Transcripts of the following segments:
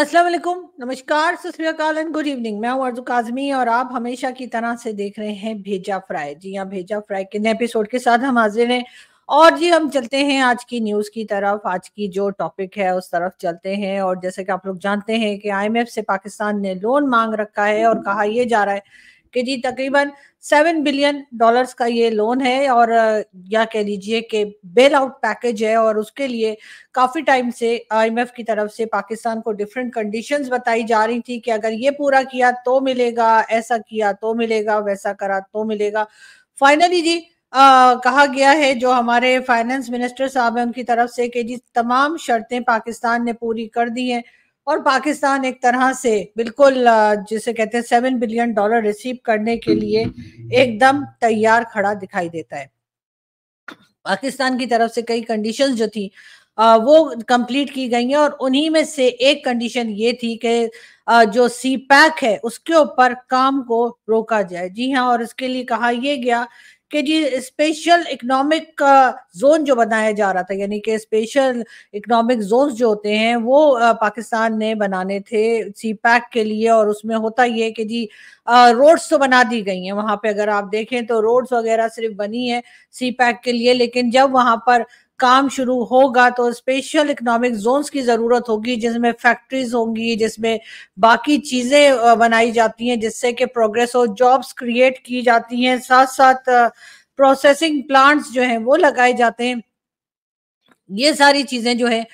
अस्सलाम वालेकुम नमस्कार सतरीकाल एंड गुड इवनिंग मैं हूं अर्जु काजमी और आप हमेशा की तरह से देख रहे हैं भेजा फ्राई जी हाँ भेजा फ्राई के नए एपिसोड के साथ हम हाजिर हैं और जी हम चलते हैं आज की न्यूज़ की तरफ आज की जो टॉपिक है उस तरफ चलते हैं और जैसे कि आप लोग जानते हैं कि आईएमएफ से पाकिस्तान ने लोन मांग रखा है और कहा यह जा रहा है कि जी तकरीबन सेवन बिलियन डॉलर्स का ये लोन है और या कह लीजिए कि बेल आउट पैकेज है और उसके लिए काफ़ी टाइम से आईएमएफ की तरफ से पाकिस्तान को डिफरेंट कंडीशंस बताई जा रही थी कि अगर ये पूरा किया तो मिलेगा ऐसा किया तो मिलेगा वैसा करा तो मिलेगा फाइनली जी आ, कहा गया है जो हमारे फाइनेंस मिनिस्टर साहब हैं उनकी तरफ से कि जी तमाम शर्तें पाकिस्तान ने पूरी कर दी हैं और पाकिस्तान एक तरह से बिल्कुल जिसे कहते हैं सेवन बिलियन डॉलर रिसीव करने के लिए एकदम तैयार खड़ा दिखाई देता है पाकिस्तान की तरफ से कई कंडीशंस जो थी वो कंप्लीट की गई हैं और उन्हीं में से एक कंडीशन ये थी कि जो सी पैक है उसके ऊपर काम को रोका जाए जी हाँ और इसके लिए कहा यह गया कि जी स्पेशल इकोनॉमिक जोन जो बनाया जा रहा था यानी कि स्पेशल इकोनॉमिक जोन जो होते हैं वो uh, पाकिस्तान ने बनाने थे सी पैक के लिए और उसमें होता ये कि जी रोड्स uh, तो बना दी गई हैं वहां पे अगर आप देखें तो रोड्स वगैरह सिर्फ बनी है सी पैक के लिए लेकिन जब वहां पर काम शुरू होगा तो स्पेशल इकोनॉमिक जोन्स की ज़रूरत होगी जिसमें फैक्ट्रीज होंगी जिसमें बाकी चीज़ें बनाई जाती हैं जिससे कि प्रोग्रेस हो जॉब्स क्रिएट की जाती हैं साथ साथ प्रोसेसिंग प्लांट्स जो हैं वो लगाए जाते हैं ये सारी चीज़ें जो है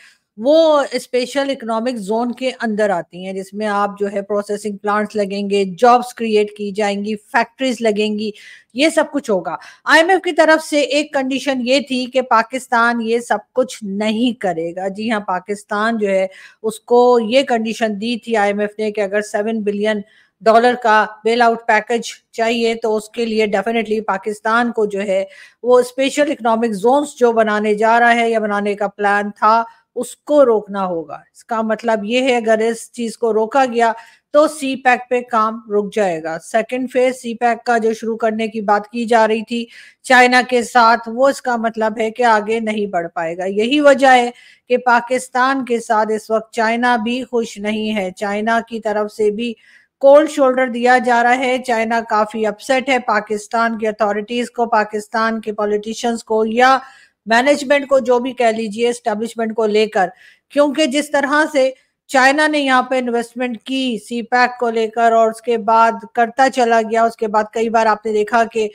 वो स्पेशल इकोनॉमिक जोन के अंदर आती हैं जिसमें आप जो है प्रोसेसिंग प्लांट्स लगेंगे जॉब्स क्रिएट की जाएंगी फैक्ट्रीज लगेंगी ये सब कुछ होगा आईएमएफ की तरफ से एक कंडीशन ये थी कि पाकिस्तान ये सब कुछ नहीं करेगा जी हाँ पाकिस्तान जो है उसको ये कंडीशन दी थी आईएमएफ ने कि अगर सेवन बिलियन डॉलर का बेल आउट पैकेज चाहिए तो उसके लिए डेफिनेटली पाकिस्तान को जो है वो स्पेशल इकोनॉमिक जोन्स जो बनाने जा रहा है या बनाने का प्लान था उसको रोकना होगा इसका मतलब ये है अगर इस चीज को रोका गया तो सी पैक पे काम रुक जाएगा सेकंड फेज सी पैक का जो शुरू करने की बात की जा रही थी चाइना के साथ वो इसका मतलब है कि आगे नहीं बढ़ पाएगा यही वजह है कि पाकिस्तान के साथ इस वक्त चाइना भी खुश नहीं है चाइना की तरफ से भी कोल्ड शोल्डर दिया जा रहा है चाइना काफी अपसेट है पाकिस्तान की अथॉरिटीज को पाकिस्तान के पॉलिटिशियंस को या मैनेजमेंट को जो भी कह लीजिए स्टैब्लिशमेंट को लेकर क्योंकि जिस तरह से चाइना ने यहाँ पे इन्वेस्टमेंट की सी पैक को लेकर और उसके बाद करता चला गया उसके बाद कई बार आपने देखा कि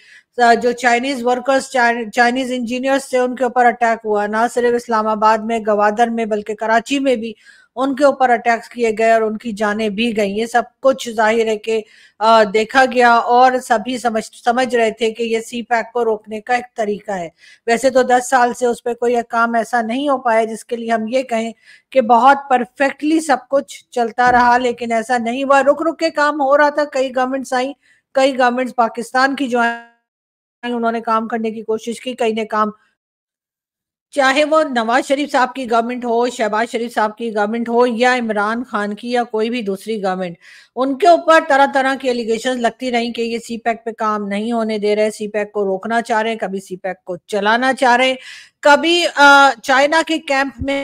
जो चाइनीज वर्कर्स चाइनीज इंजीनियर्स थे उनके ऊपर अटैक हुआ ना सिर्फ इस्लामाबाद में गवादर में बल्कि कराची में भी उनके ऊपर अटैक्स किए गए और उनकी जानें भी गई ये सब कुछ जाहिर है कि देखा गया और सभी समझ समझ रहे थे कि ये सी पैक को रोकने का एक तरीका है वैसे तो दस साल से उस पर कोई काम ऐसा नहीं हो पाया जिसके लिए हम ये कहें कि बहुत परफेक्टली सब कुछ चलता रहा लेकिन ऐसा नहीं हुआ रुक रुक के काम हो रहा था कई गवर्नमेंट्स आई कई गवर्नमेंट्स पाकिस्तान की जो आई उन्होंने काम करने की कोशिश की कई ने काम चाहे वो नवाज शरीफ साहब की गवर्नमेंट हो शहबाज शरीफ साहब की गवर्नमेंट हो या इमरान खान की या कोई भी दूसरी गवर्नमेंट उनके ऊपर तरह तरह की एलिगेशन लगती रही कि ये सी पैक पे काम नहीं होने दे रहे सी पैक को रोकना चाह रहे हैं कभी सी पैक को चलाना चाह रहे हैं कभी चाइना के कैंप में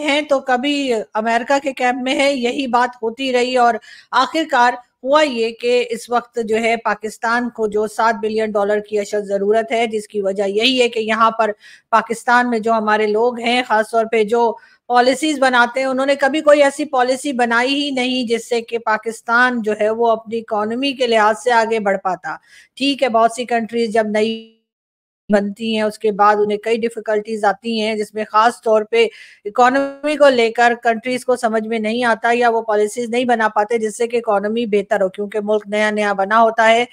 हैं तो कभी अमेरिका के कैंप में है यही बात होती रही और आखिरकार हुआ ये कि इस वक्त जो है पाकिस्तान को जो सात बिलियन डॉलर की अशद ज़रूरत है जिसकी वजह यही है कि यहाँ पर पाकिस्तान में जो हमारे लोग हैं ख़ासतौर पर जो पॉलिसीज बनाते हैं उन्होंने कभी कोई ऐसी पॉलिसी बनाई ही नहीं जिससे कि पाकिस्तान जो है वो अपनी इकोनॉमी के लिहाज से आगे बढ़ पाता ठीक है बहुत सी कंट्रीज जब नई बनती हैं उसके बाद उन्हें कई डिफिकल्टीज आती हैं जिसमें खास तौर पे इकोनॉमी को लेकर कंट्रीज को समझ में नहीं आता या वो पॉलिसीज नहीं बना पाते जिससे कि इकोनॉमी बेहतर हो क्योंकि मुल्क नया नया बना होता है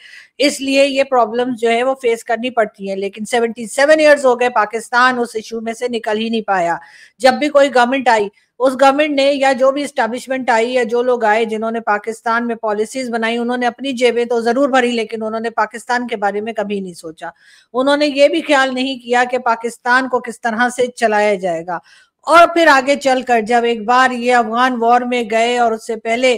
इसलिए ये प्रॉब्लम जो है वो फेस करनी पड़ती है लेकिन सेवेंटी सेवन ईयर्स हो गए पाकिस्तान उस इशू में से निकल ही नहीं पाया जब भी कोई गवर्नमेंट आई उस गवर्नमेंट ने या जो भी इस्टेब्लिशमेंट आई या जो लोग आए जिन्होंने पाकिस्तान में पॉलिसीज बनाई उन्होंने अपनी जेबें तो जरूर भरी लेकिन उन्होंने पाकिस्तान के बारे में कभी नहीं सोचा उन्होंने ये भी ख्याल नहीं किया कि पाकिस्तान को किस तरह से चलाया जाएगा और फिर आगे चलकर जब एक बार ये अफगान वॉर में गए और उससे पहले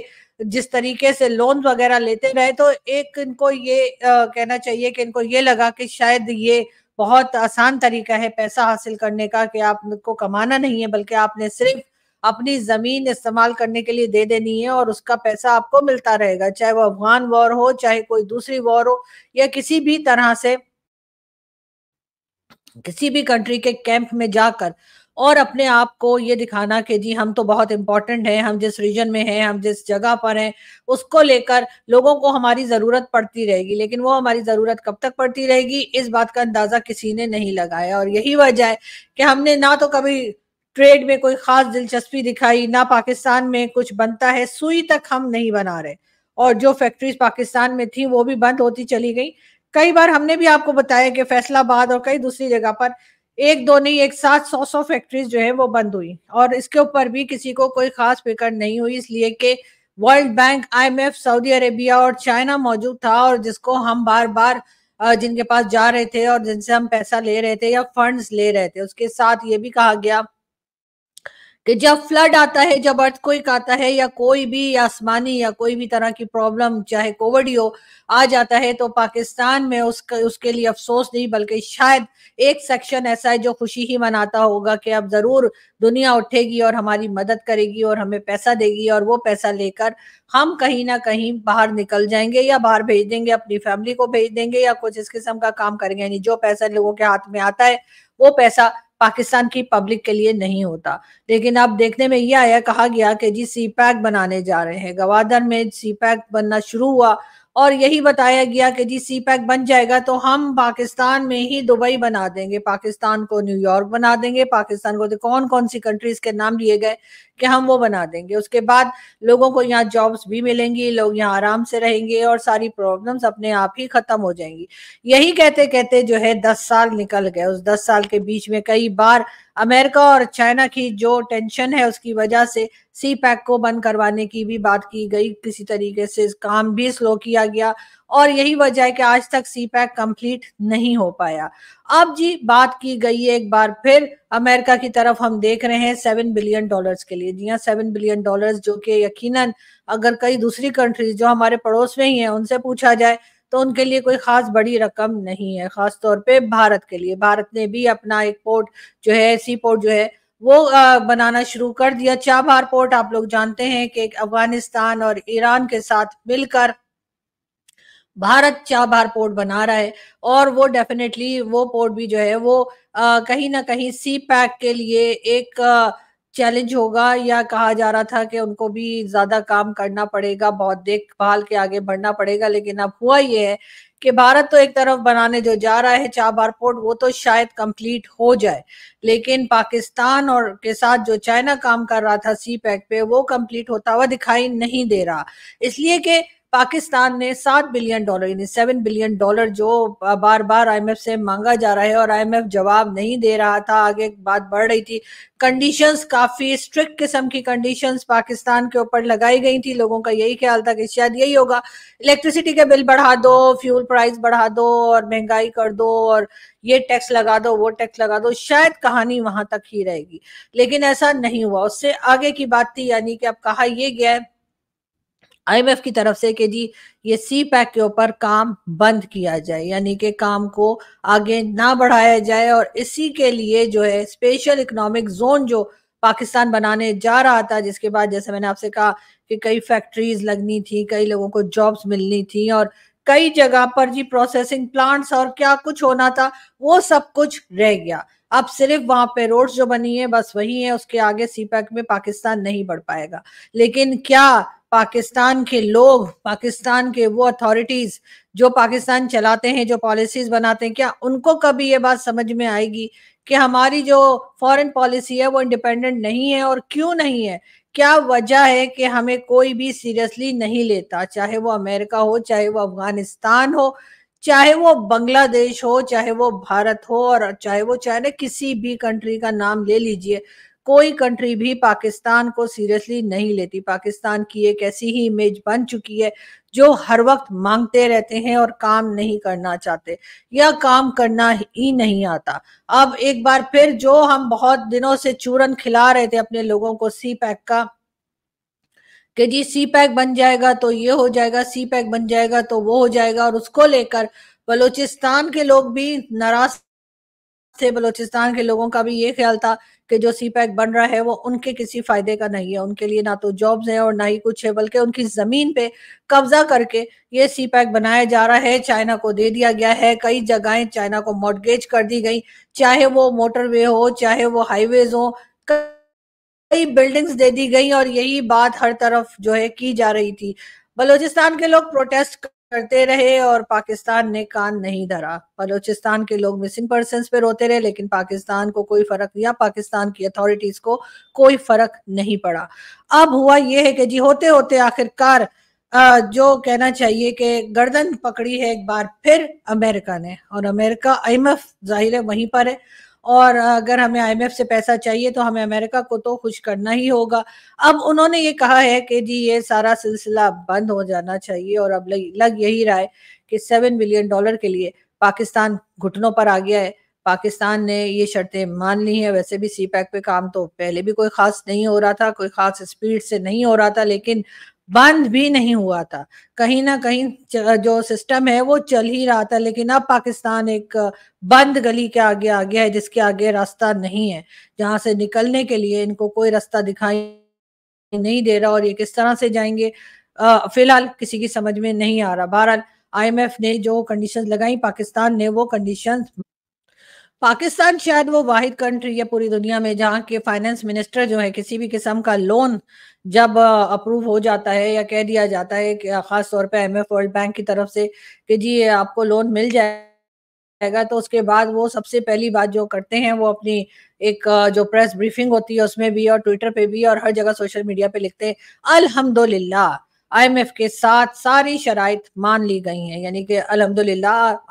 जिस तरीके से लोन वगैरह लेते रहे तो एक इनको ये आ, कहना चाहिए कि इनको ये लगा कि शायद ये बहुत आसान तरीका है पैसा हासिल करने का कि आपको कमाना नहीं है बल्कि आपने सिर्फ अपनी जमीन इस्तेमाल करने के लिए दे देनी है और उसका पैसा आपको मिलता रहेगा चाहे वो अफगान वॉर हो चाहे कोई दूसरी वॉर हो या किसी भी तरह से किसी भी कंट्री के कैंप में जाकर और अपने आप को ये दिखाना कि जी हम तो बहुत इंपॉर्टेंट हैं हम जिस रीजन में हैं हम जिस जगह पर हैं उसको लेकर लोगों को हमारी ज़रूरत पड़ती रहेगी लेकिन वो हमारी ज़रूरत कब तक पड़ती रहेगी इस बात का अंदाज़ा किसी ने नहीं लगाया और यही वजह है कि हमने ना तो कभी ट्रेड में कोई खास दिलचस्पी दिखाई ना पाकिस्तान में कुछ बनता है सुई तक हम नहीं बना रहे और जो फैक्ट्रीज पाकिस्तान में थी वो भी बंद होती चली गई कई बार हमने भी आपको बताया कि फैसलाबाद और कई दूसरी जगह पर एक दो नहीं एक साथ सौ सौ फैक्ट्रीज जो है वो बंद हुई और इसके ऊपर भी किसी को कोई खास फिक्र नहीं हुई इसलिए कि World Bank IMF Saudi Arabia और चाइना मौजूद था और जिसको हम बार बार जिनके पास जा रहे थे और जिनसे हम पैसा ले रहे थे या फंड्स ले रहे थे उसके साथ ये भी कहा गया कि जब फ्लड आता है जब कोई आता है या कोई भी आसमानी या कोई भी तरह की प्रॉब्लम चाहे कोविड हो आ जाता है तो पाकिस्तान में उसका उसके लिए अफसोस नहीं बल्कि शायद एक सेक्शन ऐसा है जो खुशी ही मनाता होगा कि अब जरूर दुनिया उठेगी और हमारी मदद करेगी और हमें पैसा देगी और वो पैसा लेकर हम कहीं ना कहीं बाहर निकल जाएंगे या बाहर भेज देंगे अपनी फैमिली को भेज देंगे या कुछ इस किस्म का काम करेंगे यानी जो पैसा लोगों के हाथ में आता है वो पैसा पाकिस्तान की पब्लिक के लिए नहीं होता लेकिन अब देखने में यह आया कहा गया कि जी सी पैक बनाने जा रहे हैं गवादर में सी पैक बनना शुरू हुआ और यही बताया गया कि जी सी पैक बन जाएगा तो हम पाकिस्तान में ही दुबई बना देंगे पाकिस्तान को न्यूयॉर्क बना देंगे पाकिस्तान को तो कौन कौन सी कंट्रीज के नाम लिए गए कि हम वो बना देंगे उसके बाद लोगों को यहाँ जॉब्स भी मिलेंगी लोग यहाँ आराम से रहेंगे और सारी प्रॉब्लम्स अपने आप ही खत्म हो जाएंगी यही कहते कहते जो है दस साल निकल गए उस दस साल के बीच में कई बार अमेरिका और चाइना की जो टेंशन है उसकी वजह से सी पैक को बंद करवाने की भी बात की गई किसी तरीके से काम भी स्लो किया गया और यही वजह है कि आज तक सी पैक कंप्लीट नहीं हो पाया अब जी बात की गई है एक बार फिर अमेरिका की तरफ हम देख रहे हैं सेवन बिलियन डॉलर्स के लिए लिए जी हाँ सेवन बिलियन डॉलर जो कि यकीनन अगर कई दूसरी कंट्रीज जो हमारे पड़ोस में ही है उनसे पूछा जाए तो उनके लिए कोई खास बड़ी रकम नहीं है खास तौर पे भारत के लिए भारत ने भी अपना एक पोर्ट जो है सी पोर्ट जो है वो बनाना शुरू कर दिया चाबहार पोर्ट आप लोग जानते हैं कि अफगानिस्तान और ईरान के साथ मिलकर भारत चाबहार पोर्ट बना रहा है और वो डेफिनेटली वो पोर्ट भी जो है वो कहीं ना कहीं सी पैक के लिए एक आ, चैलेंज होगा या कहा जा रहा था कि उनको भी ज्यादा काम करना पड़ेगा बहुत देखभाल के आगे बढ़ना पड़ेगा लेकिन अब हुआ ये है कि भारत तो एक तरफ बनाने जो जा रहा है चाबार पोर्ट वो तो शायद कंप्लीट हो जाए लेकिन पाकिस्तान और के साथ जो चाइना काम कर रहा था सी पैक पे वो कंप्लीट होता हुआ दिखाई नहीं दे रहा इसलिए कि पाकिस्तान ने सात बिलियन डॉलर यानी सेवन बिलियन डॉलर जो बार बार आईएमएफ से मांगा जा रहा है और आईएमएफ जवाब नहीं दे रहा था आगे बात बढ़ रही थी कंडीशंस काफी स्ट्रिक्ट किस्म की कंडीशंस पाकिस्तान के ऊपर लगाई गई थी लोगों का यही ख्याल था कि शायद यही होगा इलेक्ट्रिसिटी के बिल बढ़ा दो फ्यूल प्राइस बढ़ा दो और महंगाई कर दो और ये टैक्स लगा दो वो टैक्स लगा दो शायद कहानी वहां तक ही रहेगी लेकिन ऐसा नहीं हुआ उससे आगे की बात थी यानी कि अब कहा यह गया है आईएमएफ की तरफ से कि जी ये सी पैक के ऊपर काम बंद किया जाए यानी कि काम को आगे ना बढ़ाया जाए और इसी के लिए जो है स्पेशल इकोनॉमिक जोन जो पाकिस्तान बनाने जा रहा था जिसके बाद जैसे मैंने आपसे कहा कि कई फैक्ट्रीज लगनी थी कई लोगों को जॉब्स मिलनी थी और कई जगह पर जी प्रोसेसिंग प्लांट्स और क्या कुछ होना था वो सब कुछ रह गया अब सिर्फ वहां पे रोड्स जो बनी है बस वही है उसके आगे सीपैक में पाकिस्तान नहीं बढ़ पाएगा लेकिन क्या पाकिस्तान के लोग पाकिस्तान के वो अथॉरिटीज जो पाकिस्तान चलाते हैं जो पॉलिसीज बनाते हैं क्या उनको कभी ये बात समझ में आएगी कि हमारी जो फॉरेन पॉलिसी है वो इंडिपेंडेंट नहीं है और क्यों नहीं है क्या वजह है कि हमें कोई भी सीरियसली नहीं लेता चाहे वो अमेरिका हो चाहे वो अफगानिस्तान हो चाहे वो बांग्लादेश हो चाहे वो भारत हो और चाहे वो चाहे किसी भी कंट्री का नाम ले लीजिए कोई कंट्री भी पाकिस्तान को सीरियसली नहीं लेती पाकिस्तान की एक ऐसी ही इमेज बन चुकी है जो हर वक्त मांगते रहते हैं और काम नहीं करना चाहते या काम करना ही नहीं आता अब एक बार फिर जो हम बहुत दिनों से चूरन खिला रहे थे अपने लोगों को सी पैक का कि जी सी पैक बन जाएगा तो ये हो जाएगा सी पैक बन जाएगा तो वो हो जाएगा और उसको लेकर बलोचिस्तान के लोग भी नाराज थे बलोचिस्तान के लोगों का भी ये ख्याल था कि जो सी पैक बन रहा है वो उनके किसी फायदे का नहीं है उनके लिए ना तो जॉब्स हैं और ना ही कुछ है बल्कि उनकी जमीन पे कब्जा करके ये सी पैक बनाया जा रहा है चाइना को दे दिया गया है कई जगहें चाइना को मॉडगेज कर दी गई चाहे वो मोटरवे हो चाहे वो हाईवेज हो कई बिल्डिंग्स दे दी गई और यही बात हर तरफ जो है की जा रही थी बलोचिस्तान के लोग प्रोटेस्ट करते रहे और पाकिस्तान ने कान नहीं धरा बलोचिस्तान के लोग मिसिंग पर्सन पे रोते रहे लेकिन पाकिस्तान को कोई फर्क या पाकिस्तान की अथॉरिटीज को कोई फर्क नहीं पड़ा अब हुआ यह है कि जी होते होते आखिरकार जो कहना चाहिए कि गर्दन पकड़ी है एक बार फिर अमेरिका ने और अमेरिका आईएमएफ जाहिर है वहीं पर है और अगर हमें आईएमएफ से पैसा चाहिए तो हमें अमेरिका को तो खुश करना ही होगा अब उन्होंने ये कहा है कि जी ये सारा सिलसिला बंद हो जाना चाहिए और अब लग, यही रहा है कि सेवन बिलियन डॉलर के लिए पाकिस्तान घुटनों पर आ गया है पाकिस्तान ने ये शर्तें मान ली हैं वैसे भी सी पैक पे काम तो पहले भी कोई खास नहीं हो रहा था कोई खास स्पीड से नहीं हो रहा था लेकिन बंद भी नहीं हुआ था कहीं ना कहीं जो सिस्टम है वो चल ही रहा था लेकिन अब पाकिस्तान एक बंद गली के आगे आ गया है जिसके आगे रास्ता नहीं है जहां से निकलने के लिए इनको कोई रास्ता दिखाई नहीं दे रहा और ये किस तरह से जाएंगे फिलहाल किसी की समझ में नहीं आ रहा बहरहाल आईएमएफ ने जो कंडीशंस लगाई पाकिस्तान ने वो कंडीशंस पाकिस्तान शायद वो वाहिद कंट्री है पूरी दुनिया में जहाँ के फाइनेंस मिनिस्टर जो है किसी भी किस्म का लोन जब अप्रूव हो जाता है या कह दिया जाता है कि खास तौर पे एमएफ वर्ल्ड बैंक की तरफ से कि जी आपको लोन मिल जाएगा तो उसके बाद वो सबसे पहली बात जो करते हैं वो अपनी एक जो प्रेस ब्रीफिंग होती है उसमें भी और ट्विटर पे भी और हर जगह सोशल मीडिया पे लिखते हैं अल्हम्दुलिल्लाह एफ के साथ सारी शराइ मान ली गई हैं यानी कि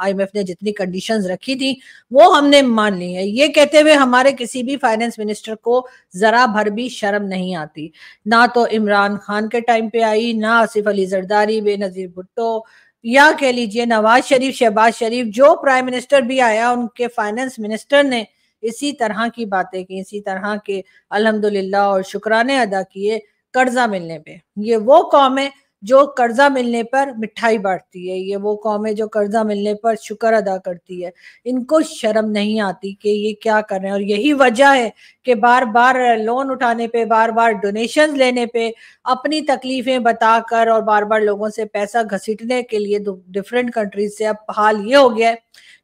एम एफ ने जितनी कंडीशन रखी थी वो हमने मान ली है ये कहते हुए हमारे किसी भी फाइनेंस मिनिस्टर को जरा भर भी शर्म नहीं आती ना तो इमरान खान के टाइम पे आई ना आसिफ अली जरदारी बेनजीर भुट्टो या कह लीजिए नवाज शरीफ शहबाज शरीफ जो प्राइम मिनिस्टर भी आया उनके फाइनेंस मिनिस्टर ने इसी तरह की बातें की इसी तरह के अल्हम्दुलिल्लाह और शुक्राने अदा किए कर्जा मिलने पे ये वो कौम है जो कर्जा मिलने पर मिठाई बांटती है ये वो कौम है जो कर्जा मिलने पर शुक्र अदा करती है इनको शर्म नहीं आती कि ये क्या कर रहे हैं और यही वजह है कि बार बार लोन उठाने पे बार बार डोनेशन लेने पे अपनी तकलीफें बताकर और बार बार लोगों से पैसा घसीटने के लिए डिफरेंट कंट्रीज से अब हाल ये हो गया है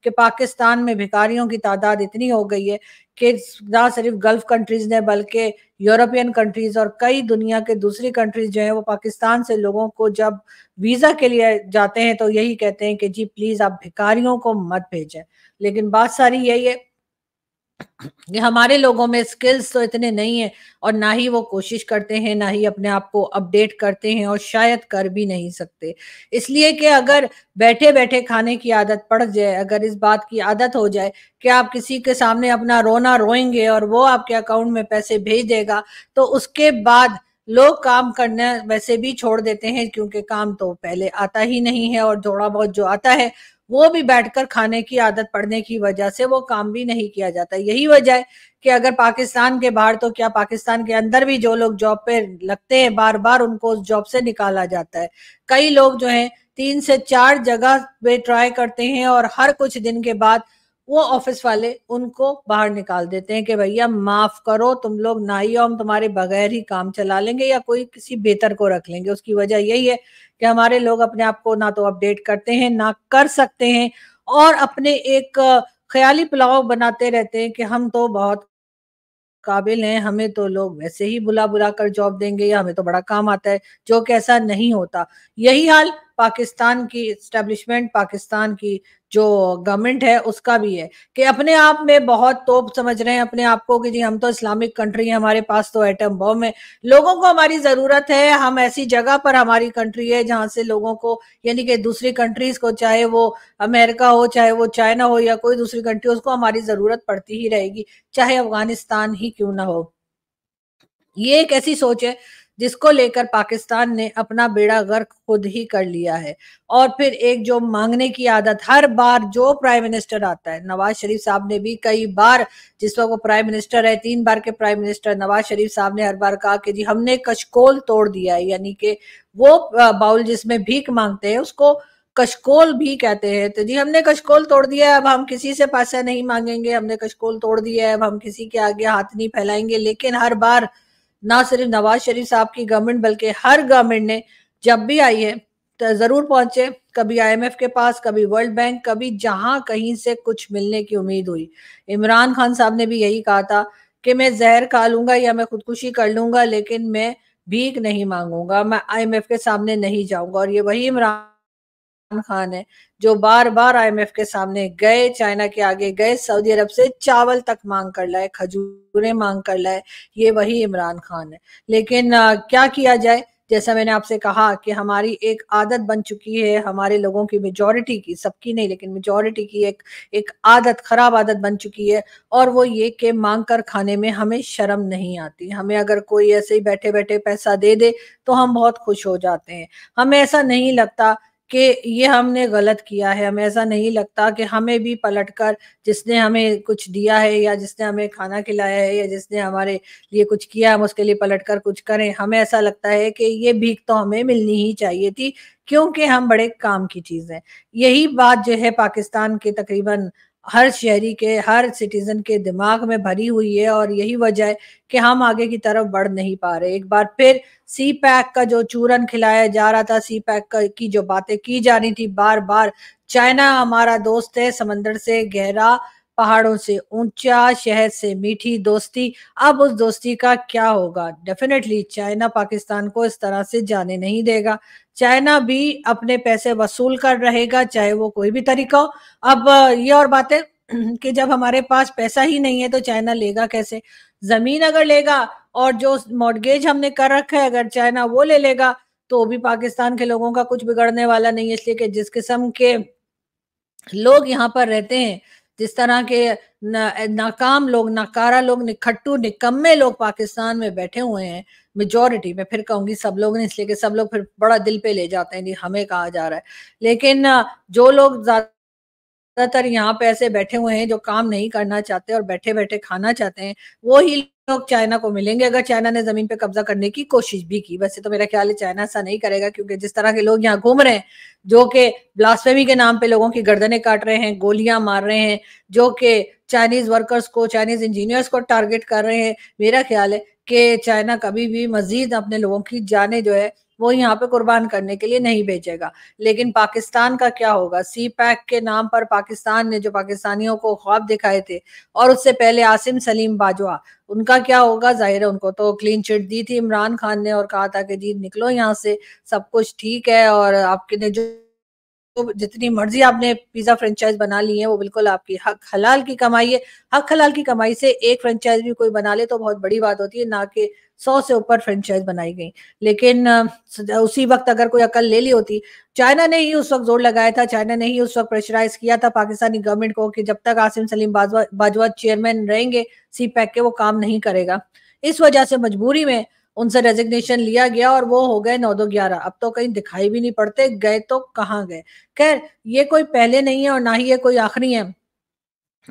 कि पाकिस्तान में भिकारियों की तादाद इतनी हो गई है कि ना सिर्फ गल्फ कंट्रीज ने बल्कि यूरोपियन कंट्रीज और कई दुनिया के दूसरी कंट्रीज जो है वो पाकिस्तान से लोगों को जब वीजा के लिए जाते हैं तो यही कहते हैं कि जी प्लीज आप भिकारियों को मत भेजें लेकिन बात सारी यही है कि हमारे लोगों में स्किल्स तो इतने नहीं है और ना ही वो कोशिश करते हैं ना ही अपने आप को अपडेट करते हैं और शायद कर भी नहीं सकते इसलिए कि अगर बैठे बैठे खाने की आदत पड़ जाए अगर इस बात की आदत हो जाए कि आप किसी के सामने अपना रोना रोएंगे और वो आपके अकाउंट में पैसे भेज देगा तो उसके बाद लोग काम करना वैसे भी छोड़ देते हैं क्योंकि काम तो पहले आता ही नहीं है और थोड़ा बहुत जो आता है वो भी बैठकर खाने की आदत पड़ने की वजह से वो काम भी नहीं किया जाता यही वजह है कि अगर पाकिस्तान के बाहर तो क्या पाकिस्तान के अंदर भी जो लोग जॉब पे लगते हैं बार बार उनको उस जॉब से निकाला जाता है कई लोग जो हैं तीन से चार जगह पे ट्राई करते हैं और हर कुछ दिन के बाद वो ऑफिस वाले उनको बाहर निकाल देते हैं कि भैया माफ करो तुम लोग ना ही हो हम तुम्हारे बगैर ही काम चला लेंगे या कोई किसी बेहतर को रख लेंगे उसकी वजह यही है कि हमारे लोग अपने आप को ना तो अपडेट करते हैं ना कर सकते हैं और अपने एक ख्याली पुलाव बनाते रहते हैं कि हम तो बहुत काबिल हैं हमें तो लोग वैसे ही बुला बुला कर जॉब देंगे या हमें तो बड़ा काम आता है जो कि ऐसा नहीं होता यही हाल पाकिस्तान की इस्टेब्लिशमेंट पाकिस्तान की जो गवर्नमेंट है उसका भी है कि अपने आप में बहुत तोप समझ रहे हैं अपने आप को कि जी हम तो इस्लामिक कंट्री है हमारे पास तो एटम बम है लोगों को हमारी ज़रूरत है हम ऐसी जगह पर हमारी कंट्री है जहाँ से लोगों को यानी कि दूसरी कंट्रीज को चाहे वो अमेरिका हो चाहे वो चाइना हो या कोई दूसरी कंट्री उसको हमारी ज़रूरत पड़ती ही रहेगी चाहे अफगानिस्तान ही क्यों ना हो ये एक ऐसी सोच है जिसको लेकर पाकिस्तान ने अपना बेड़ा गर्क खुद ही कर लिया है और फिर एक जो मांगने की आदत हर बार जो प्राइम मिनिस्टर आता है नवाज शरीफ साहब ने भी कई बार जिस वक्त वो प्राइम मिनिस्टर है तीन बार के प्राइम मिनिस्टर नवाज शरीफ साहब ने हर बार कहा कि जी हमने कशकोल तोड़ दिया है यानी कि वो बाउल जिसमें भीख मांगते हैं उसको कशकोल भी कहते हैं तो जी हमने कशकोल तोड़ दिया है अब हम किसी से पैसा नहीं मांगेंगे हमने कशकोल तोड़ दिया है अब हम किसी के आगे हाथ नहीं फैलाएंगे लेकिन हर बार ना सिर्फ नवाज शरीफ साहब की गवर्नमेंट बल्कि हर गवर्नमेंट ने जब भी आई है तो जरूर पहुंचे कभी आईएमएफ के पास कभी वर्ल्ड बैंक कभी जहां कहीं से कुछ मिलने की उम्मीद हुई इमरान खान साहब ने भी यही कहा था कि मैं जहर खा लूंगा या मैं खुदकुशी कर लूंगा लेकिन मैं भीख नहीं मांगूंगा मैं आईएमएफ के सामने नहीं जाऊंगा और ये वही इमरान खान है जो बार बार आईएमएफ के सामने गए चाइना के आगे गए सऊदी अरब से चावल तक मांग कर लाए खजूरें मांग कर लाए ये वही इमरान खान है लेकिन आ, क्या किया जाए जैसा मैंने आपसे कहा कि हमारी एक आदत बन चुकी है हमारे लोगों की मेजोरिटी की सबकी नहीं लेकिन मेजोरिटी की एक एक आदत खराब आदत बन चुकी है और वो ये कि मांग कर खाने में हमें शर्म नहीं आती हमें अगर कोई ऐसे ही बैठे बैठे पैसा दे दे तो हम बहुत खुश हो जाते हैं हमें ऐसा नहीं लगता कि ये हमने गलत किया है हमें ऐसा नहीं लगता कि हमें भी पलटकर जिसने हमें कुछ दिया है या जिसने हमें खाना खिलाया है या जिसने हमारे लिए कुछ किया हम उसके लिए पलटकर कुछ करें हमें ऐसा लगता है कि ये भीख तो हमें मिलनी ही चाहिए थी क्योंकि हम बड़े काम की चीज़ हैं यही बात जो है पाकिस्तान के तकरीबन हर शहरी के हर सिटीजन के दिमाग में भरी हुई है और यही वजह है कि हम आगे की तरफ बढ़ नहीं पा रहे एक बार फिर सी पैक का जो चूरन खिलाया जा रहा था सी पैक की जो बातें की जा रही थी बार बार चाइना हमारा दोस्त है समंदर से गहरा पहाड़ों से ऊंचा शहर से मीठी दोस्ती अब उस दोस्ती का क्या होगा डेफिनेटली चाइना पाकिस्तान को इस तरह से जाने नहीं देगा चाइना भी अपने पैसे वसूल कर रहेगा चाहे वो कोई भी तरीका हो अब ये और बातें कि जब हमारे पास पैसा ही नहीं है तो चाइना लेगा कैसे जमीन अगर लेगा और जो मॉडगेज हमने कर रखा है अगर चाइना वो ले लेगा तो भी पाकिस्तान के लोगों का कुछ बिगड़ने वाला नहीं है इसलिए कि जिस किस्म के लोग यहाँ पर रहते हैं जिस तरह के ना, नाकाम लोग नाकारा लोग निखट्टू निकम्मे लोग पाकिस्तान में बैठे हुए हैं मेजोरिटी में फिर कहूंगी सब लोग ने इसलिए कि सब लोग फिर बड़ा दिल पे ले जाते हैं जी हमें कहा जा रहा है लेकिन जो लोग ज्यादातर यहाँ पे ऐसे बैठे हुए हैं जो काम नहीं करना चाहते और बैठे बैठे खाना चाहते हैं वो ही लोग चाइना को मिलेंगे अगर चाइना ने जमीन पे कब्जा करने की कोशिश भी की वैसे तो मेरा ख्याल है चाइना ऐसा नहीं करेगा क्योंकि जिस तरह के लोग यहाँ घूम रहे हैं जो कि ब्लास्फेमी के नाम पे लोगों की गर्दने काट रहे हैं गोलियां मार रहे हैं जो कि चाइनीज वर्कर्स को चाइनीज इंजीनियर्स को टारगेट कर रहे हैं मेरा ख्याल है कि चाइना कभी भी मजीद अपने लोगों की जाने जो है वो यहाँ पे कुर्बान करने के लिए नहीं भेजेगा लेकिन पाकिस्तान का क्या होगा सी पैक के नाम पर पाकिस्तान ने जो पाकिस्तानियों को ख्वाब दिखाए थे और उससे पहले आसिम सलीम बाजवा उनका क्या होगा जाहिर है उनको तो क्लीन चिट दी थी इमरान खान ने और कहा था कि जी निकलो यहाँ से सब कुछ ठीक है और आपके ने जो तो जितनी मर्जी आपने पिज्जा फ्रेंचाइज बना ली है वो बिल्कुल आपकी हक हलाल की कमाई है हक हलाल की कमाई से एक फ्रेंचाइज भी कोई बना ले तो बहुत बड़ी बात होती है ना कि सौ से ऊपर फ्रेंचाइज बनाई गई लेकिन उसी वक्त अगर कोई अकल ले ली होती चाइना ने ही उस वक्त जोर लगाया था चाइना ने ही उस वक्त प्रेशराइज किया था पाकिस्तानी गवर्नमेंट को कि जब तक आसिम सलीम बाजवा बाजवा चेयरमैन रहेंगे सी पैक के वो काम नहीं करेगा इस वजह से मजबूरी में उनसे रेजिग्नेशन लिया गया और वो हो गए नौ दो ग्यारह अब तो कहीं दिखाई भी नहीं पड़ते गए तो कहाँ गए खैर ये कोई पहले नहीं है और ना ही ये कोई आखिरी है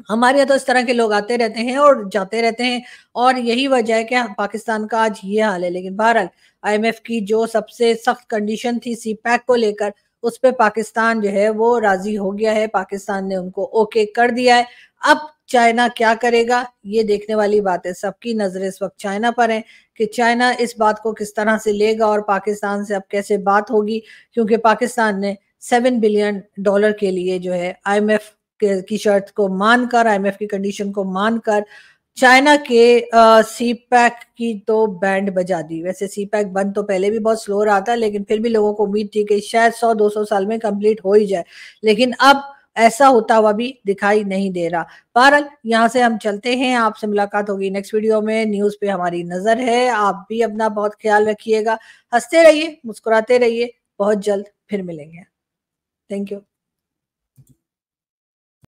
हमारे यहाँ तो इस तरह के लोग आते रहते हैं और जाते रहते हैं और यही वजह है कि हाँ, पाकिस्तान का आज ये हाल है लेकिन बहरहाल आईएमएफ की जो सबसे सख्त कंडीशन थी सी पैक को लेकर उस पर पाकिस्तान जो है वो राजी हो गया है पाकिस्तान ने उनको ओके कर दिया है अब चाइना क्या करेगा ये देखने वाली बात है सबकी नजर इस वक्त चाइना पर है कि चाइना इस बात को किस तरह से लेगा और पाकिस्तान से अब कैसे बात होगी क्योंकि पाकिस्तान ने सेवन बिलियन डॉलर के लिए जो है आईएमएफ की शर्त को मानकर आईएमएफ की कंडीशन को मानकर चाइना के सी पैक की तो बैंड बजा दी वैसे सी पैक बंद तो पहले भी बहुत स्लो रहा था लेकिन फिर भी लोगों को उम्मीद थी कि शायद 100-200 साल में कंप्लीट हो ही जाए लेकिन अब ऐसा होता हुआ भी दिखाई नहीं दे रहा बहरहाल यहाँ से हम चलते हैं आपसे मुलाकात होगी नेक्स्ट वीडियो में न्यूज पे हमारी नजर है आप भी अपना बहुत ख्याल रखिएगा हंसते रहिए मुस्कुराते रहिए बहुत जल्द फिर मिलेंगे थैंक यू